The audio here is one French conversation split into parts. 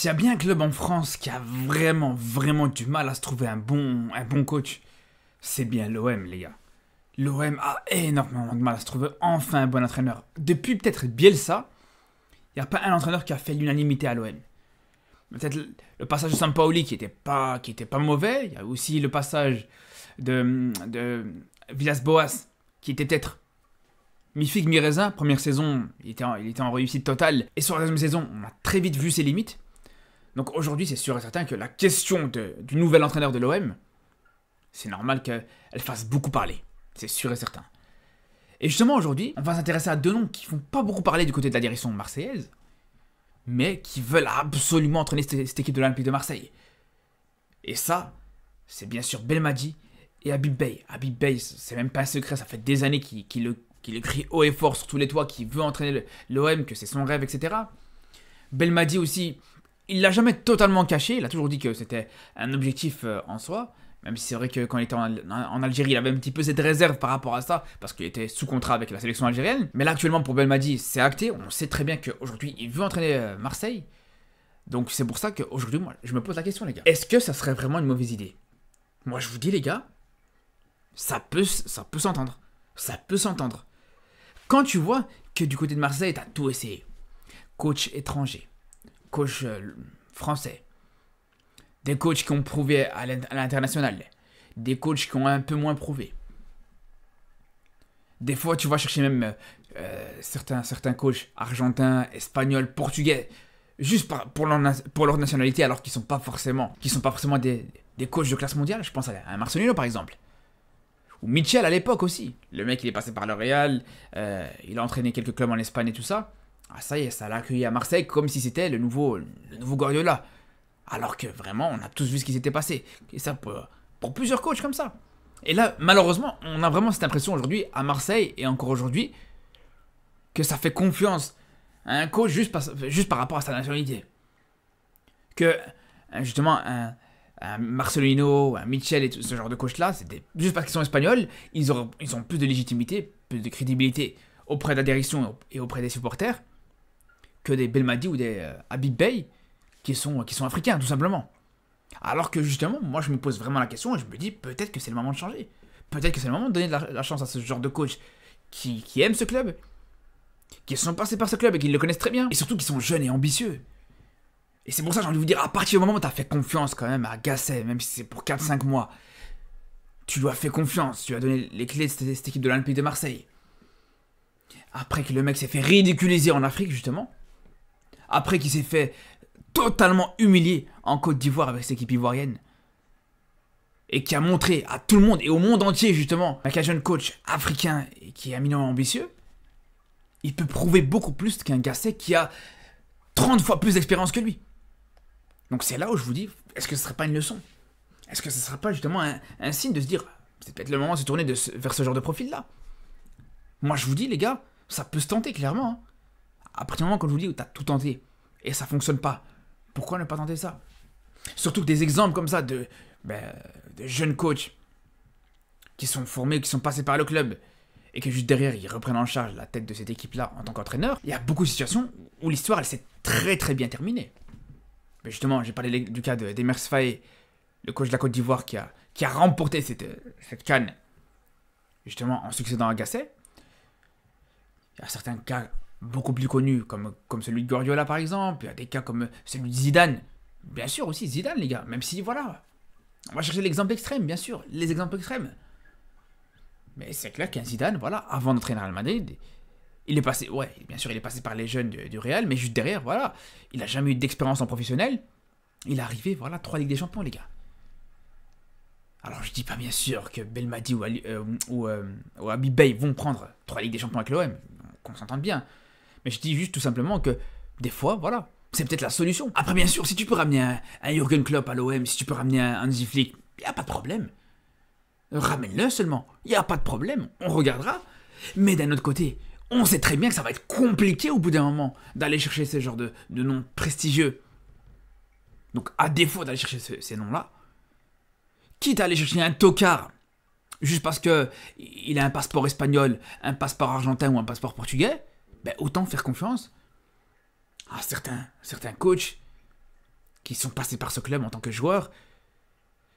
S'il y a bien un club en France qui a vraiment, vraiment du mal à se trouver un bon, un bon coach, c'est bien l'OM, les gars. L'OM a énormément de mal à se trouver enfin un bon entraîneur. Depuis peut-être Bielsa, il n'y a pas un entraîneur qui a fait l'unanimité à l'OM. Peut-être le passage de Sampaoli qui n'était pas, qui était pas mauvais. Il y a aussi le passage de, de Villas-Boas qui était peut-être mi-figue, Première saison, il était, il était en réussite totale. Et sur la deuxième saison, on a très vite vu ses limites. Donc aujourd'hui, c'est sûr et certain que la question du nouvel entraîneur de l'OM, c'est normal qu'elle fasse beaucoup parler. C'est sûr et certain. Et justement, aujourd'hui, on va s'intéresser à deux noms qui font pas beaucoup parler du côté de la direction marseillaise, mais qui veulent absolument entraîner cette, équipe de l'Olympique de Marseille. Et ça, c'est bien sûr Belmadi et Habib Bey. Habib Bey, c'est même pas un secret, ça fait des années qu'il le, le, crie haut et fort sur tous les toits, qu'il veut entraîner l'OM, que c'est son rêve, etc. Belmadi aussi, il l'a jamais totalement caché, il a toujours dit que c'était un objectif euh, en soi, même si c'est vrai que quand il était en, Algérie, il avait un petit peu cette réserve par rapport à ça, parce qu'il était sous contrat avec la sélection algérienne. Mais là, actuellement, pour Belmadi, c'est acté, on sait très bien qu'aujourd'hui, il veut entraîner euh, Marseille. Donc c'est pour ça qu'aujourd'hui, moi, je me pose la question, les gars. Est-ce que ça serait vraiment une mauvaise idée Moi, je vous dis, les gars, ça peut, ça peut s'entendre. Ça peut s'entendre. Quand tu vois que du côté de Marseille, t'as tout essayé. Coach étranger, coach euh, français, des coachs qui ont prouvé à l'international, des coachs qui ont un peu moins prouvé. Des fois, tu vas chercher même euh, euh, certains, certains coachs argentins, espagnols, portugais, juste pour, leur, nationalité, alors qu'ils ne sont pas forcément, qui sont pas forcément des, des, coachs de classe mondiale. Je pense à, Marcelino, par exemple. Ou Michel à l'époque aussi. Le mec, il est passé par le Real, il a entraîné quelques clubs en Espagne et tout ça. Ah ça y est, ça l'a accueilli à Marseille comme si c'était le nouveau, le nouveau Guardiola. Alors que vraiment, on a tous vu ce qui s'était passé. Et ça pour, plusieurs coachs comme ça. Et là, malheureusement, on a vraiment cette impression aujourd'hui à Marseille et encore aujourd'hui que ça fait confiance à un coach juste par, rapport à sa nationalité. Que justement, un, Marcelino, un Michel et tout ce genre de coach-là, c'était juste parce qu'ils sont espagnols, ils ils ont plus de légitimité, plus de crédibilité auprès de la direction et auprès des supporters des Belmadi ou des euh, Bey qui sont, qui sont africains, tout simplement. Alors que justement, moi je me pose vraiment la question et je me dis peut-être que c'est le moment de changer. Peut-être que c'est le moment de donner de la, chance à ce genre de coach qui, qui aime ce club, qui sont passés par ce club et qui le connaissent très bien, et surtout qui sont jeunes et ambitieux. Et c'est pour ça j'ai envie de vous dire, à partir du moment où as fait confiance quand même à Gasset, même si c'est pour 4-5 mois, tu lui as fait confiance, tu as donné les clés de cette, équipe de l'Olympique de Marseille. Après que le mec s'est fait ridiculiser en Afrique, justement, après qu'il s'est fait totalement humilié en Côte d'Ivoire avec cette équipe ivoirienne, et qui a montré à tout le monde et au monde entier justement qu'un jeune coach africain et qui est minimum ambitieux, il peut prouver beaucoup plus qu'un sec qui a 30 fois plus d'expérience que lui. Donc c'est là où je vous dis, est-ce que ce ne serait pas une leçon Est-ce que ce ne serait pas justement un, signe de se dire, c'est peut-être le moment de se tourner vers ce genre de profil-là Moi je vous dis les gars, ça peut se tenter clairement. Hein. À partir du moment, je vous dis, où tu as tout tenté et ça fonctionne pas, pourquoi ne pas tenter ça Surtout que des exemples comme ça ben, de, jeunes coachs qui sont formés, qui sont passés par le club, et que juste derrière ils reprennent en charge la tête de cette équipe-là en tant qu'entraîneur, il y a beaucoup de situations où l'histoire elle s'est très très bien terminée. Mais ben, justement, j'ai parlé du cas d'Emers de Faye, le coach de la Côte d'Ivoire qui a, remporté cette, cette canne, justement en succédant à Gasset. Il y a certains cas beaucoup plus connus, comme, comme celui de Guardiola par exemple, il y a des cas comme celui de Zidane. Bien sûr aussi, Zidane les gars, même si voilà. On va chercher l'exemple extrême, bien sûr, les exemples extrêmes. Mais c'est clair qu'un Zidane, voilà, avant d'entraîner à Madrid, il est passé, ouais, bien sûr, il est passé par les jeunes du, Real, mais juste derrière, voilà, il n'a jamais eu d'expérience en professionnel. Il est arrivé, voilà, trois Ligues des Champions, les gars. Alors, je dis pas bien sûr que Belmadi ou, euh, ou, euh, Abibay vont prendre trois Ligues des Champions avec l'OM, qu'on s'entende bien. Mais je dis juste tout simplement que des fois, voilà, c'est peut-être la solution. Après, bien sûr, si tu peux ramener un, Jurgen Jürgen Klopp à l'OM, si tu peux ramener un Ziflik, Flick, il a pas de problème. Ramène-le seulement, il a pas de problème, on regardera. Mais d'un autre côté, on sait très bien que ça va être compliqué au bout d'un moment d'aller chercher ce genre de, de noms prestigieux. Donc, à défaut d'aller chercher ces noms-là, quitte à aller chercher un tocard, juste parce que il a un passeport espagnol, un passeport argentin ou un passeport portugais, ben, autant faire confiance à certains, certains coachs qui sont passés par ce club en tant que joueur,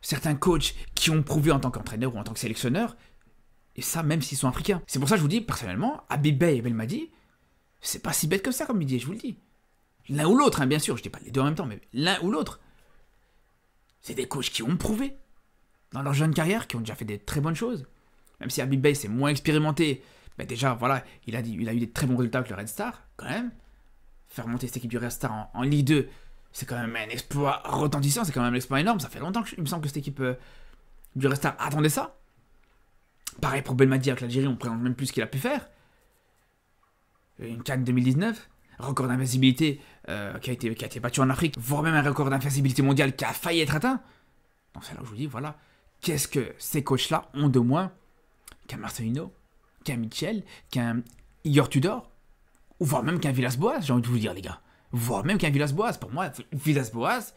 certains coachs qui ont prouvé en tant qu'entraîneur ou en tant que sélectionneur, et ça même s'ils sont africains. C'est pour ça que je vous dis, personnellement, Bey et Belmadi, c'est pas si bête que ça comme Midi, je vous le dis. L'un ou l'autre, hein, bien sûr, je dis pas les deux en même temps, mais l'un ou l'autre. C'est des coachs qui ont prouvé dans leur jeune carrière, qui ont déjà fait des très bonnes choses. Même si Abibay c'est moins expérimenté, mais déjà, voilà, il a, dit, il a eu des très bons résultats avec le Red Star, quand même. Faire monter cette équipe du Red Star en, Ligue 2, c'est quand même un exploit retentissant, c'est quand même un exploit énorme. Ça fait longtemps il me semble que cette équipe euh, du Red Star attendait ça. Pareil pour Belmadi avec l'Algérie, on ne présente même plus ce qu'il a pu faire. Euh, une canne 2019, record d'invincibilité euh, qui, a été, qui été battu en Afrique, voire même un record d'invincibilité mondiale qui a failli être atteint. Donc c'est là où je vous dis, voilà, qu'est-ce que ces coachs-là ont de moins qu'un Marcelino, qu'un Mitchell, qu'un Igor Tudor, voire même qu'un Villas-Boas, j'ai envie de vous dire, les gars. Voire même qu'un Villas-Boas. Pour moi, Villas-Boas,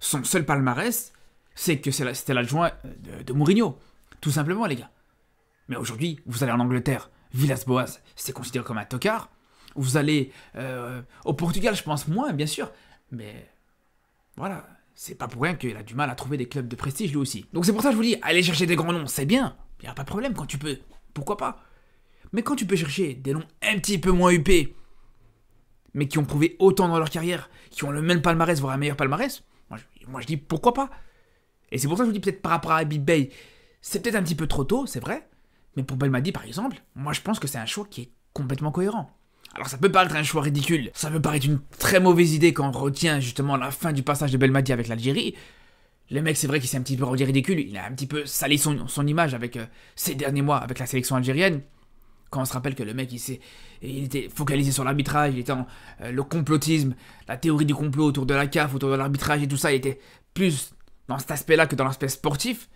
son seul palmarès, c'est que c'était l'adjoint de, Mourinho. Tout simplement, les gars. Mais aujourd'hui, vous allez en Angleterre, Villas-Boas, c'est considéré comme un tocard. Vous allez euh, au Portugal, je pense moins, bien sûr. Mais voilà, c'est pas pour rien qu'il a du mal à trouver des clubs de prestige lui aussi. Donc c'est pour ça que je vous dis, allez chercher des grands noms, c'est bien. Il a pas de problème quand tu peux pourquoi pas Mais quand tu peux chercher des noms un petit peu moins huppés, mais qui ont prouvé autant dans leur carrière, qui ont le même palmarès, voire un meilleur palmarès, moi je, dis pourquoi pas Et c'est pour ça que je vous dis peut-être par rapport à Big c'est peut-être un petit peu trop tôt, c'est vrai, mais pour Belmadi par exemple, moi je pense que c'est un choix qui est complètement cohérent. Alors ça peut paraître un choix ridicule, ça peut paraître une très mauvaise idée quand on retient justement la fin du passage de Belmadi avec l'Algérie, le mec, c'est vrai qu'il s'est un petit peu rendu ridicule. Il a un petit peu sali son, image avec euh, ces derniers mois, avec la sélection algérienne. Quand on se rappelle que le mec, il, il était focalisé sur l'arbitrage, il était dans euh, le complotisme, la théorie du complot autour de la CAF, autour de l'arbitrage et tout ça, il était plus dans cet aspect-là que dans l'aspect sportif.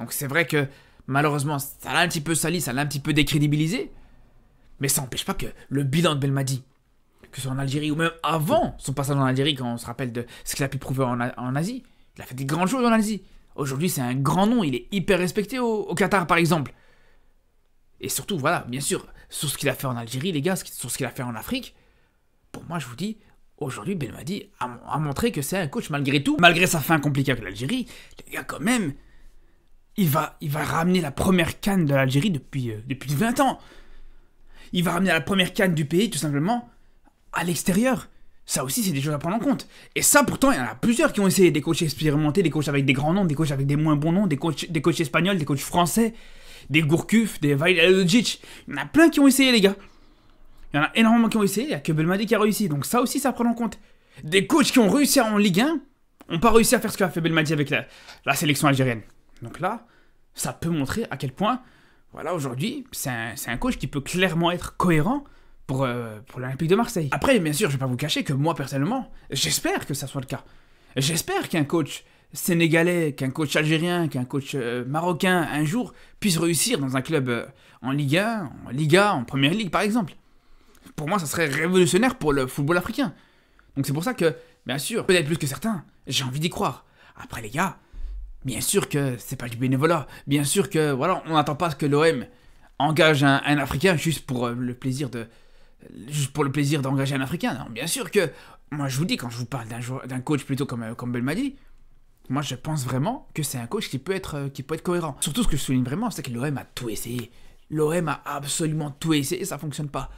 Donc c'est vrai que malheureusement, ça l'a un petit peu sali, ça l'a un petit peu décrédibilisé. Mais ça n'empêche pas que le bilan de Belmadi, que ce soit en Algérie ou même avant son passage en Algérie, quand on se rappelle de ce qu'il a pu prouver en Asie, il a fait des grandes choses en Asie. Aujourd'hui, c'est un grand nom. Il est hyper respecté au, Qatar, par exemple. Et surtout, voilà, bien sûr, sur ce qu'il a fait en Algérie, les gars, sur ce qu'il a fait en Afrique, pour moi, je vous dis, aujourd'hui, Ben a, a montré que c'est un coach malgré tout. Malgré sa fin compliquée avec l'Algérie, les gars, quand même, il va, il va ramener la première canne de l'Algérie depuis, euh, depuis 20 ans. Il va ramener la première canne du pays, tout simplement, à l'extérieur. Ça aussi, c'est des choses à prendre en compte. Et ça, pourtant, il y en a plusieurs qui ont essayé. Des coachs expérimentés, des coachs avec des grands noms, des coachs avec des moins bons noms, des coachs, espagnols, des coachs français, des Gourcuff, des Vajdadovic. Il y en a plein qui ont essayé, les gars. Il y en a énormément qui ont essayé. Il n'y a que Belmadi qui a réussi. Donc ça aussi, ça prend en compte. Des coachs qui ont réussi en Ligue 1 n'ont pas réussi à faire ce qu'a fait Belmadi avec la, sélection algérienne. Donc là, ça peut montrer à quel point, voilà, aujourd'hui, c'est un coach qui peut clairement être cohérent euh, pour, l'Olympique de Marseille. Après, bien sûr, je ne vais pas vous cacher que moi, personnellement, j'espère que ça soit le cas. J'espère qu'un coach sénégalais, qu'un coach algérien, qu'un coach euh, marocain, un jour, puisse réussir dans un club euh, en Ligue 1, en Liga, en Première Ligue, par exemple. Pour moi, ça serait révolutionnaire pour le football africain. Donc c'est pour ça que, bien sûr, peut-être plus que certains, j'ai envie d'y croire. Après, les gars, bien sûr que c'est pas du bénévolat. Bien sûr que, voilà, on n'attend pas que l'OM engage un, Africain juste pour le plaisir de, juste pour le plaisir d'engager un Africain. Hein. bien sûr que, moi je vous dis, quand je vous parle d'un coach plutôt comme, euh, comme Belmadi, moi je pense vraiment que c'est un coach qui peut, être, euh, qui peut être cohérent. Surtout ce que je souligne vraiment, c'est que l'OM a tout essayé. L'OM a absolument tout essayé et ça fonctionne pas.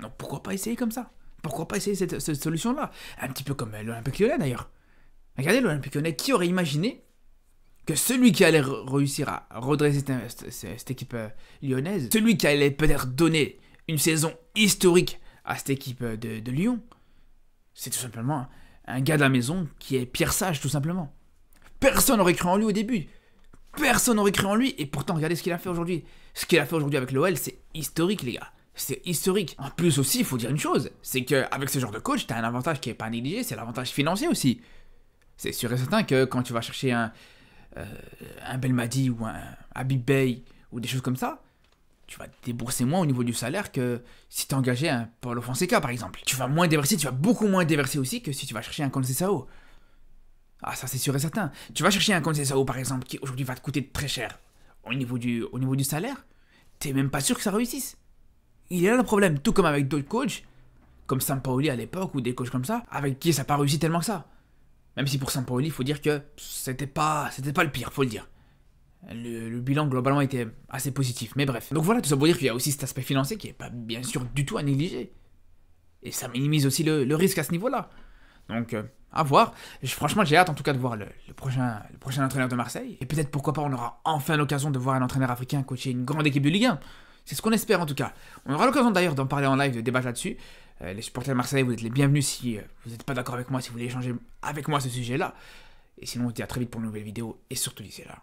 Donc pourquoi pas essayer comme ça Pourquoi pas essayer cette, solution-là Un petit peu comme euh, l'Olympique lyonnais d'ailleurs. Regardez l'Olympique lyonnais, qui aurait imaginé que celui qui allait réussir à redresser cette équipe lyonnaise, celui qui allait peut-être donner une saison historique à cette équipe euh, de, Lyon. C'est tout simplement un gars de la maison qui est Pierre Sage, tout simplement. Personne n'aurait cru en lui au début. Personne n'aurait cru en lui. Et pourtant, regardez ce qu'il a fait aujourd'hui. Ce qu'il a fait aujourd'hui avec l'OL, c'est historique, les gars. C'est historique. En plus aussi, il faut dire une chose, c'est qu'avec ce genre de coach, tu as un avantage qui n'est pas négligé, c'est l'avantage financier aussi. C'est sûr et certain que quand tu vas chercher un, euh, un Belmadi ou un Abibay ou des choses comme ça, tu vas débourser moins au niveau du salaire que si tu engagé un Paulo Fonseca, par exemple. Tu vas moins déverser, tu vas beaucoup moins déverser aussi que si tu vas chercher un Sao. Ah, ça, c'est sûr et certain. Tu vas chercher un Sao, par exemple, qui aujourd'hui va te coûter très cher au niveau du, au niveau du salaire. T'es même pas sûr que ça réussisse. Il y a là le problème, tout comme avec d'autres coachs, comme Sampaoli à l'époque ou des coachs comme ça, avec qui ça n'a pas réussi tellement que ça. Même si pour Sampaoli, il faut dire que c'était pas, c'était pas le pire, faut le dire. Le, bilan globalement était assez positif, mais bref. Donc voilà, tout ça pour dire qu'il y a aussi cet aspect financier qui n'est pas bien sûr du tout à négliger. Et ça minimise aussi le, risque à ce niveau-là. Donc euh, à voir. franchement, j'ai hâte en tout cas de voir le, prochain, le entraîneur de Marseille. Et peut-être pourquoi pas, on aura enfin l'occasion de voir un entraîneur africain coacher une grande équipe de Ligue 1. C'est ce qu'on espère en tout cas. On aura l'occasion d'ailleurs d'en parler en live, de débattre là-dessus. Euh, les supporters de Marseille, vous êtes les bienvenus si euh, vous n'êtes pas d'accord avec moi, si vous voulez échanger avec moi ce sujet-là. Et sinon, on se dit à très vite pour une nouvelle vidéo. Et surtout d'ici là.